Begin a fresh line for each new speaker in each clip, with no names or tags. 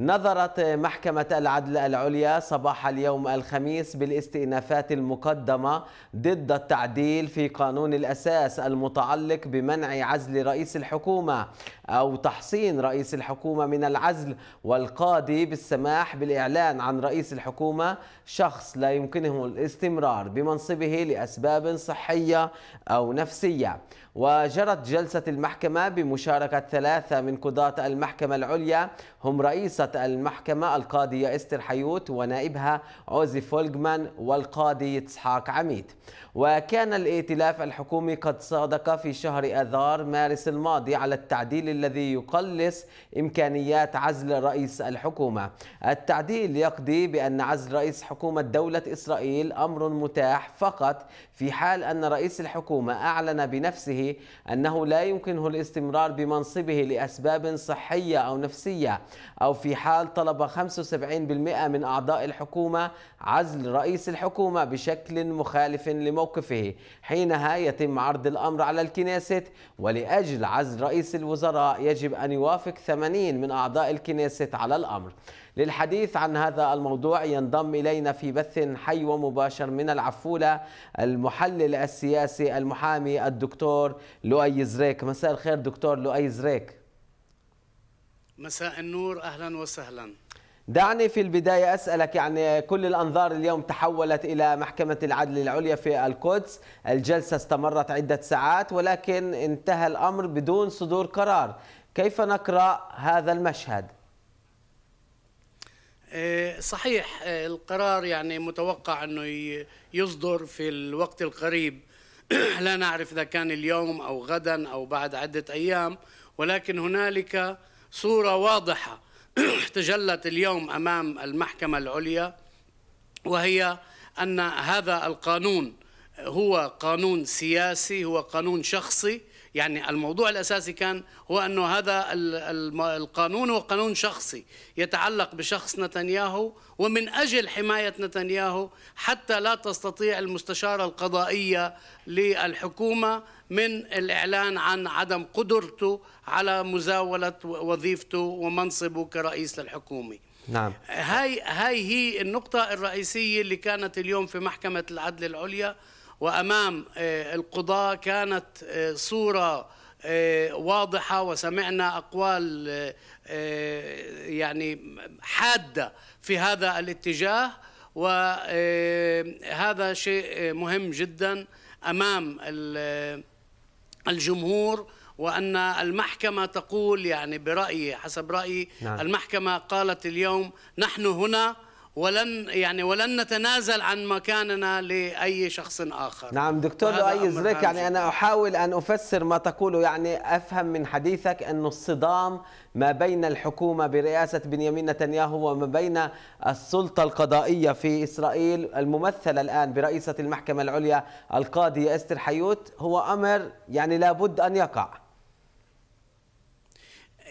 نظرت محكمة العدل العليا صباح اليوم الخميس بالاستئنافات المقدمة ضد التعديل في قانون الأساس المتعلق بمنع عزل رئيس الحكومة أو تحصين رئيس الحكومة من العزل والقاضي بالسماح بالإعلان عن رئيس الحكومة شخص لا يمكنه الاستمرار بمنصبه لأسباب صحية أو نفسية وجرت جلسة المحكمة بمشاركة ثلاثة من قضاة المحكمة العليا هم رئيسة المحكمة القاضية استر حيوت ونائبها عوزي فولجمان والقاضي إسحاق عميد وكان الائتلاف الحكومي قد صادق في شهر آذار مارس الماضي على التعديل الذي يقلص إمكانيات عزل رئيس الحكومة التعديل يقضي بأن عزل رئيس حكومة دولة إسرائيل أمر متاح فقط في حال أن رئيس الحكومة أعلن بنفسه أنه لا يمكنه الاستمرار بمنصبه لأسباب صحية أو نفسية أو في حال طلب 75% من أعضاء الحكومة عزل رئيس الحكومة بشكل مخالف لموقفه حينها يتم عرض الأمر على الكنيست ولأجل عزل رئيس الوزراء يجب أن يوافق 80 من أعضاء الكنيست على الأمر للحديث عن هذا الموضوع ينضم إلينا في بث حي ومباشر من العفولة المحلل السياسي المحامي الدكتور لؤي زريك مساء الخير دكتور لؤي زريك
مساء النور أهلا وسهلا
دعني في البداية أسألك يعني كل الأنظار اليوم تحولت إلى محكمة العدل العليا في القدس الجلسة استمرت عدة ساعات ولكن انتهى الأمر بدون صدور قرار كيف نقرأ هذا المشهد؟
إيه، صحيح إيه، القرار يعني متوقع أنه يصدر في الوقت القريب لا نعرف إذا كان اليوم أو غدا أو بعد عدة أيام ولكن هنالك صورة واضحة تجلت اليوم امام المحكمه العليا وهي ان هذا القانون هو قانون سياسي هو قانون شخصي يعني الموضوع الأساسي كان هو أنه هذا القانون هو قانون شخصي يتعلق بشخص نتنياهو ومن أجل حماية نتنياهو حتى لا تستطيع المستشارة القضائية للحكومة من الإعلان عن عدم قدرته على مزاولة وظيفته ومنصبه كرئيس للحكومة نعم هاي هاي هي النقطة الرئيسية اللي كانت اليوم في محكمة العدل العليا وأمام آه، القضاء كانت آه، صورة آه، واضحة وسمعنا أقوال يعني حادة في هذا الاتجاه وهذا شيء مهم جدا أمام الجمهور وأن المحكمة تقول يعني برأيي حسب رأيي نعم. المحكمة قالت اليوم نحن هنا ولن يعني ولن نتنازل عن مكاننا لاي شخص اخر
نعم دكتور لؤي زريك يعني انا احاول ان افسر ما تقوله يعني افهم من حديثك ان الصدام ما بين الحكومه برئاسه بنيامين نتنياهو وما بين السلطه القضائيه في اسرائيل الممثله الان برئيسه المحكمه العليا القاضيه استر حيوت هو امر يعني لابد ان يقع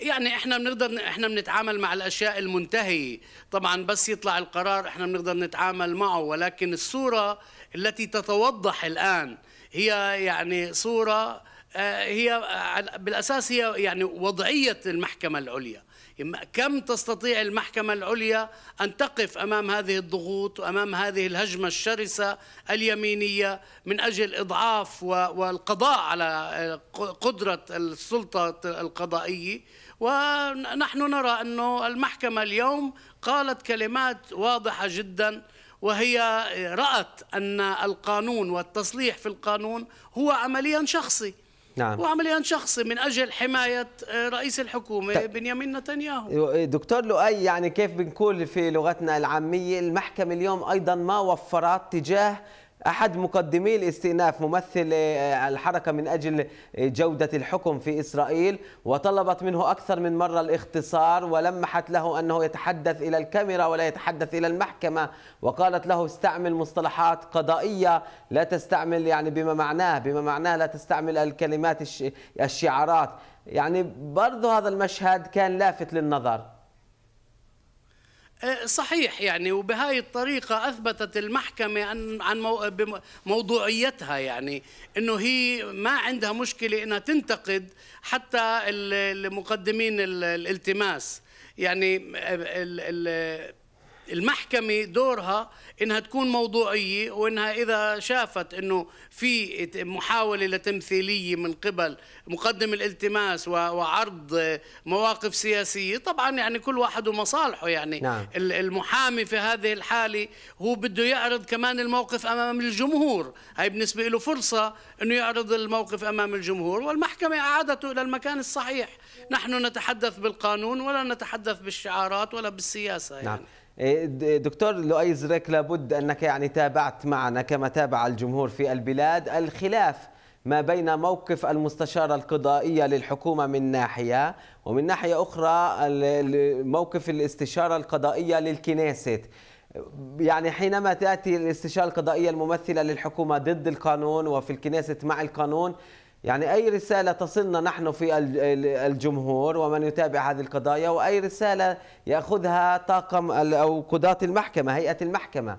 يعني احنا بنقدر احنا بنتعامل مع الاشياء المنتهيه طبعا بس يطلع القرار احنا بنقدر نتعامل معه ولكن الصوره التي تتوضح الان هي يعني صوره آه، هي بالاساس هي يعني وضعيه المحكمه العليا كم تستطيع المحكمه العليا ان تقف امام هذه الضغوط وامام هذه الهجمه الشرسه اليمينيه من اجل اضعاف والقضاء على آه، قدره السلطه القضائيه ونحن نرى أنه المحكمة اليوم قالت كلمات واضحة جدا وهي رأت أن القانون والتصليح في القانون هو عمليا شخصي نعم وعمليا شخصي من اجل حمايه آه، رئيس الحكومه طيب. بنيامين نتنياهو
إيه، دكتور لؤي يعني كيف بنقول في لغتنا العاميه المحكمه اليوم ايضا ما وفرت تجاه أحد مقدمي الاستئناف ممثل آه، الحركة من أجل جودة الحكم في إسرائيل وطلبت منه أكثر من مرة الاختصار ولمحت له أنه يتحدث إلى الكاميرا ولا يتحدث إلى المحكمة وقالت له استعمل مصطلحات قضائية لا تستعمل يعني بما معناه بما معناه لا تستعمل الكلمات الشعارات يعني برضه هذا المشهد كان لافت للنظر
آه، صحيح يعني وبهاي الطريقة أثبتت المحكمة أن عن موضوعيتها يعني أنه هي ما عندها مشكلة أنها تنتقد حتى المقدمين الالتماس يعني آه، المحكمة دورها انها تكون موضوعية وانها اذا شافت انه في محاولة لتمثيلية من قبل مقدم الالتماس وعرض مواقف سياسية طبعا يعني كل واحد ومصالحه يعني نعم. المحامي في هذه الحالة هو بده يعرض كمان الموقف امام الجمهور هاي بالنسبة له فرصة انه يعرض الموقف امام الجمهور والمحكمة اعادته الى المكان الصحيح نحن نتحدث بالقانون ولا نتحدث بالشعارات ولا بالسياسة نعم. يعني
نعم. إيه، دكتور لؤي زريك لابد أنك يعني تابعت معنا كما تابع الجمهور في البلاد الخلاف ما بين موقف المستشارة القضائية للحكومة من ناحية ومن ناحية أخرى موقف الاستشارة القضائية للكنيست يعني حينما تأتي الاستشارة القضائية الممثلة للحكومة ضد القانون وفي الكنيست مع القانون يعني أي رسالة تصلنا نحن في الجمهور ومن يتابع هذه القضايا وأي رسالة يأخذها طاقم أو قضاة المحكمة هيئة المحكمة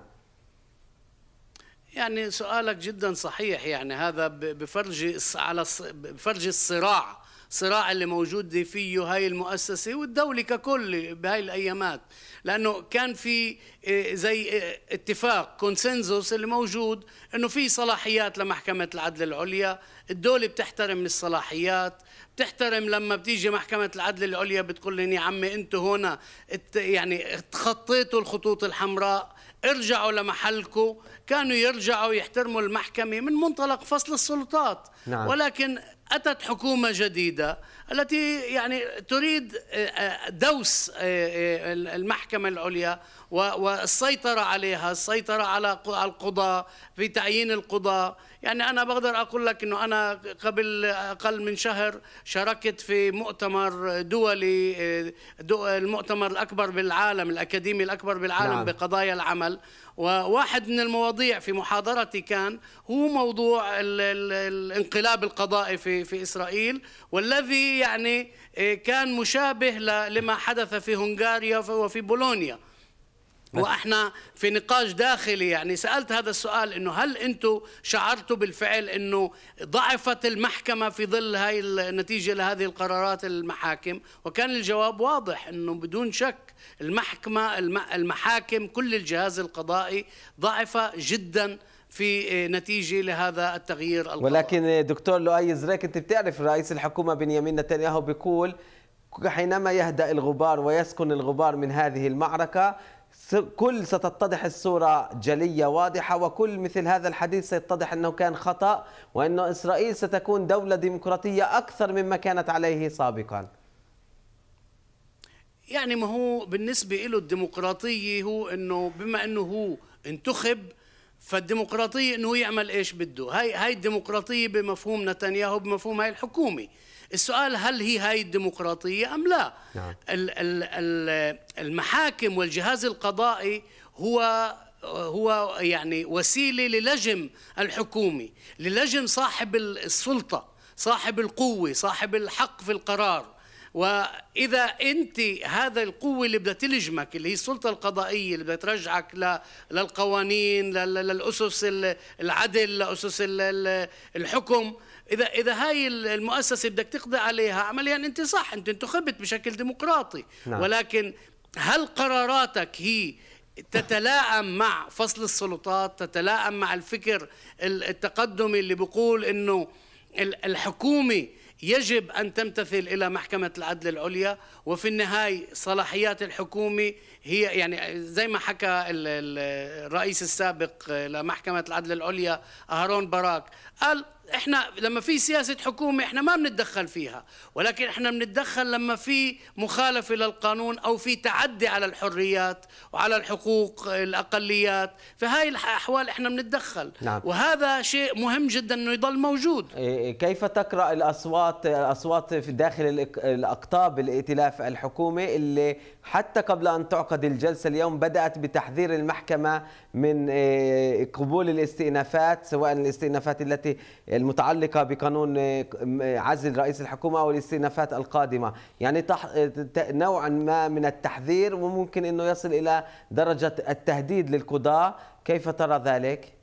يعني سؤالك جدا صحيح يعني هذا بفرج على بفرج الصراع الصراع اللي موجود فيه هاي المؤسسة والدولة ككل بهاي الأيامات لأنه كان في آه، زي آه، اتفاق كونسنسوس اللي موجود أنه في صلاحيات لمحكمة العدل العليا الدولة بتحترم الصلاحيات بتحترم لما بتيجي محكمة العدل العليا بتقول لهم يا عمي أنت هنا يعني تخطيتوا الخطوط الحمراء ارجعوا لمحلكم كانوا يرجعوا يحترموا المحكمة من منطلق فصل السلطات نعم. ولكن أتت حكومة جديدة التي يعني تريد آه، آه، دوس آه، المحكمة العليا والسيطرة عليها السيطرة على القضاء في تعيين القضاء يعني أنا بقدر أقول لك أنه أنا قبل أقل من شهر شاركت في مؤتمر دولي المؤتمر الأكبر بالعالم الأكاديمي الأكبر بالعالم نعم. بقضايا العمل وواحد من المواضيع في محاضرتي كان هو موضوع الانقلاب القضائي في في اسرائيل والذي يعني إيه، كان مشابه لما حدث في هنغاريا وفي بولونيا واحنا في نقاش داخلي يعني سالت هذا السؤال انه هل انتم شعرتوا بالفعل انه ضعفت المحكمه في ظل هاي النتيجه لهذه القرارات المحاكم وكان الجواب واضح انه بدون شك المحكمه المحاكم كل الجهاز القضائي ضعفه جدا في نتيجه لهذا التغيير القضائي
ولكن دكتور لؤي زريك انت بتعرف رئيس الحكومه بنيامين نتنياهو بيقول حينما يهدأ الغبار ويسكن الغبار من هذه المعركة كل ستتضح الصورة جلية واضحة وكل مثل هذا الحديث سيتضح أنه كان خطأ وأن إسرائيل ستكون دولة ديمقراطية أكثر مما كانت عليه سابقا
يعني ما هو بالنسبة له الديمقراطية هو أنه بما أنه هو انتخب فالديمقراطية انه يعمل ايش بده هاي هاي الديمقراطية بمفهوم نتنياهو بمفهوم هاي الحكومة السؤال هل هي هاي الديمقراطية أم لا نعم. المحاكم والجهاز القضائي هو هو يعني وسيلة للجم الحكومي للجم صاحب السلطة صاحب القوة صاحب الحق في القرار واذا انت هذا القوه اللي بدها تلجمك اللي هي السلطه القضائيه اللي بدها ترجعك للقوانين للاسس العدل لاسس الحكم اذا اذا هاي المؤسسه بدك تقضي عليها عمليا انت صح انت انتخبت بشكل ديمقراطي نعم. ولكن هل قراراتك هي تتلائم مع فصل السلطات تتلائم مع الفكر التقدمي اللي بيقول انه الحكومه يجب أن تمتثل إلى محكمة العدل العليا وفي النهاية صلاحيات الحكومة هي يعني زي ما حكى الرئيس السابق لمحكمة العدل العليا أهرون باراك قال احنا لما في سياسة حكومة احنا ما بنتدخل فيها ولكن احنا بنتدخل لما في مخالفة للقانون او في تعدي على الحريات وعلى الحقوق الاقليات في هاي الاحوال احنا بنتدخل نعم. وهذا شيء مهم جدا انه يضل موجود إيه، إيه، كيف تقرأ الاصوات
الاصوات في داخل الاقطاب الائتلاف الحكومي اللي حتى قبل أن تعقد الجلسة اليوم بدأت بتحذير المحكمة من آه، قبول الاستئنافات سواء الاستئنافات التي المتعلقة بقانون آه، عزل رئيس الحكومة أو الاستئنافات القادمة يعني نوعا ما من التحذير وممكن أنه يصل إلى درجة التهديد للقضاء كيف ترى ذلك؟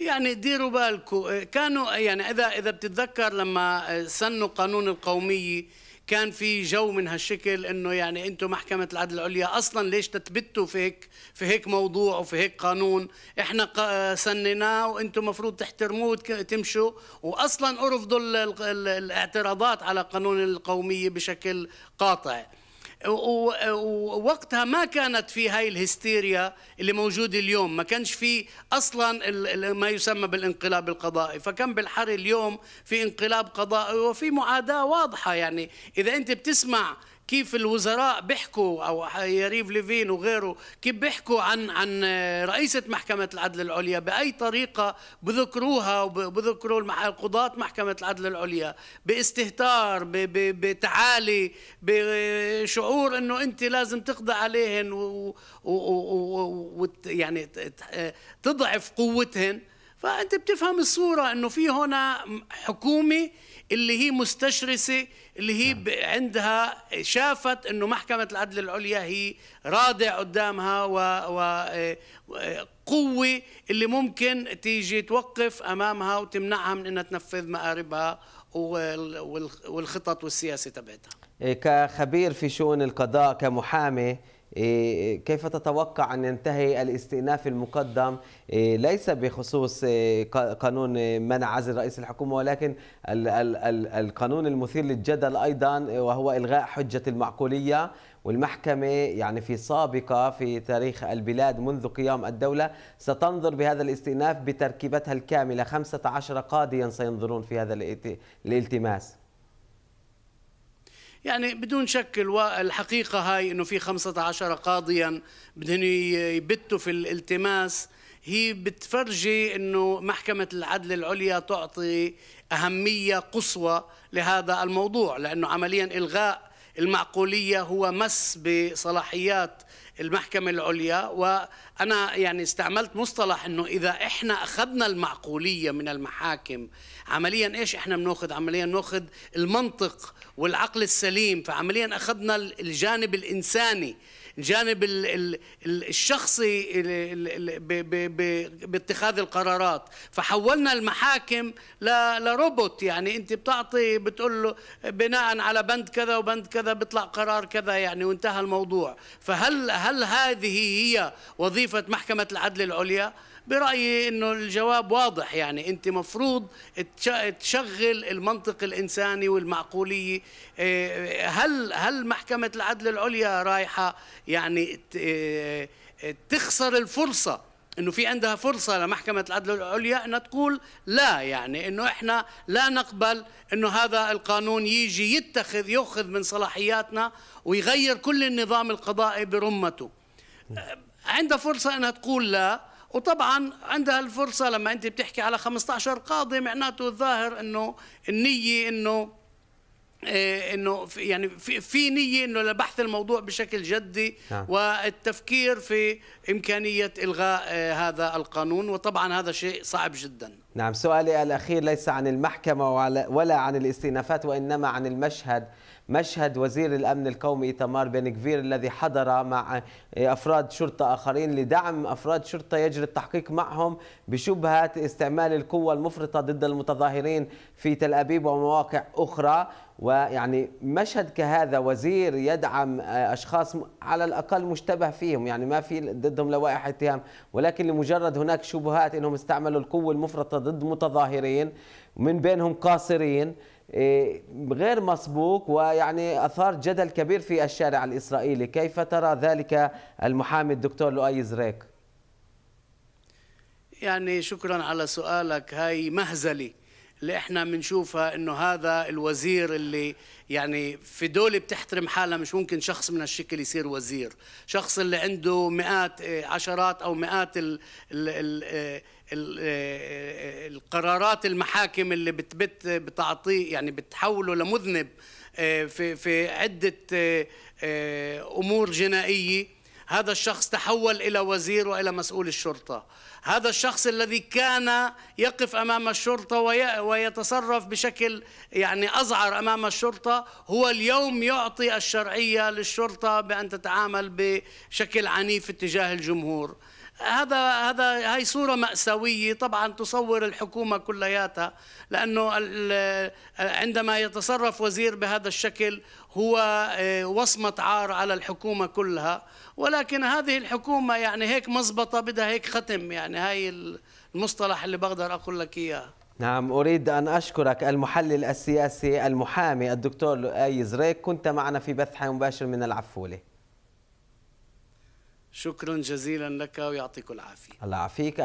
يعني ديروا بالكم آه، كانوا يعني اذا اذا بتتذكر لما سنوا قانون القوميه كان في جو من هالشكل انه يعني انتم محكمه العدل العليا اصلا ليش تثبتوا في هيك في هيك موضوع وفي هيك قانون احنا سنيناه وانتم مفروض تحترموه وتمشوا واصلا ارفضوا الاعتراضات على قانون القوميه بشكل قاطع ووقتها ما كانت في هاي الهستيريا اللي موجودة اليوم ما كانش في أصلا ما يسمى بالانقلاب القضائي فكان بالحري اليوم في انقلاب قضائي وفي معاداة واضحة يعني إذا أنت بتسمع كيف الوزراء بيحكوا او يريف ليفين وغيره كيف بيحكوا عن عن رئيسه محكمه العدل العليا باي طريقه بذكروها وبذكروا القضاة محكمه العدل العليا باستهتار بتعالي بشعور انه انت لازم تقضي عليهم ويعني تضعف قوتهن فانت بتفهم الصوره انه في هنا حكومه اللي هي مستشرسه اللي هي نعم. عندها شافت انه محكمه العدل العليا هي رادع قدامها وقوه إيه، اللي ممكن تيجي توقف امامها وتمنعها من انها تنفذ مآربها والخطط والسياسه تبعتها
إيه، كخبير في شؤون القضاء كمحامي إيه، كيف تتوقع أن ينتهي الاستئناف المقدم إيه، ليس بخصوص إيه، قانون منع عزل رئيس الحكومة ولكن القانون المثير للجدل أيضا وهو إلغاء حجة المعقولية والمحكمة يعني في سابقة في تاريخ البلاد منذ قيام الدولة ستنظر بهذا الاستئناف بتركيبتها الكاملة 15 قاضيا سينظرون في هذا الالتماس
يعني بدون شك الحقيقة هاي أنه في 15 قاضيا بدهم يبتوا في الالتماس هي بتفرجي أنه محكمة العدل العليا تعطي أهمية قصوى لهذا الموضوع لأنه عمليا إلغاء المعقولية هو مس بصلاحيات المحكمة العليا وأنا يعني استعملت مصطلح أنه إذا إحنا أخذنا المعقولية من المحاكم عمليا إيش إحنا بناخذ عمليا ناخذ المنطق والعقل السليم فعمليا أخذنا الجانب الإنساني الجانب الشخصي باتخاذ القرارات فحولنا المحاكم لروبوت يعني انت بتعطي بتقول له بناء على بند كذا وبند كذا بيطلع قرار كذا يعني وانتهى الموضوع فهل هل هذه هي وظيفه محكمه العدل العليا برأيي أنه الجواب واضح يعني أنت مفروض تشغل المنطق الإنساني والمعقولية آه، هل, هل محكمة العدل العليا رايحة يعني آه، تخسر الفرصة انه في عندها فرصه لمحكمه العدل العليا انها تقول لا يعني انه احنا لا نقبل انه هذا القانون يجي يتخذ ياخذ من صلاحياتنا ويغير كل النظام القضائي برمته عندها فرصه انها تقول لا وطبعا عندها الفرصة لما أنت بتحكي على 15 قاضي معناته الظاهر أنه النية أنه إيه، انه في يعني في, في نيه انه لبحث الموضوع بشكل جدي نعم. والتفكير في امكانيه الغاء إيه، هذا القانون وطبعا هذا شيء صعب جدا
نعم سؤالي الأخير ليس عن المحكمة ولا عن الاستئنافات وإنما عن المشهد مشهد وزير الأمن القومي إيتمار بن كفير الذي حضر مع أفراد شرطة آخرين لدعم أفراد شرطة يجري التحقيق معهم بشبهة استعمال القوة المفرطة ضد المتظاهرين في تل أبيب ومواقع أخرى ويعني مشهد كهذا وزير يدعم آه، اشخاص على الاقل مشتبه فيهم يعني ما في ضدهم لوائح اتهام ولكن لمجرد هناك شبهات انهم استعملوا القوه المفرطه ضد متظاهرين من بينهم قاصرين آه، غير مسبوق ويعني اثار جدل كبير في الشارع الاسرائيلي كيف ترى ذلك المحامي الدكتور لؤي زريك
يعني شكرا على سؤالك هاي مهزله اللي احنا بنشوفها انه هذا الوزير اللي يعني في دولة بتحترم حالها مش ممكن شخص من هالشكل يصير وزير شخص اللي عنده مئات آه، عشرات او مئات ال ال ال آه، آه، القرارات المحاكم اللي بتبت بتعطيه يعني بتحوله لمذنب في في عده امور جنائيه هذا الشخص تحول إلى وزير وإلى مسؤول الشرطة هذا الشخص الذي كان يقف أمام الشرطة ويتصرف بشكل يعني أزعر أمام الشرطة هو اليوم يعطي الشرعية للشرطة بأن تتعامل بشكل عنيف اتجاه الجمهور هذا هذا هي صوره ماساويه طبعا تصور الحكومه كلياتها لانه عندما يتصرف وزير بهذا الشكل هو آه، وصمه عار على الحكومه كلها ولكن هذه الحكومه يعني هيك مزبطه بدها هيك ختم يعني هاي المصطلح اللي بقدر اقول لك اياه
نعم أريد أن أشكرك المحلل السياسي المحامي الدكتور لؤي زريك كنت معنا في بث مباشر من العفولة
شكرا جزيلا لك ويعطيك العافية
الله يعافيك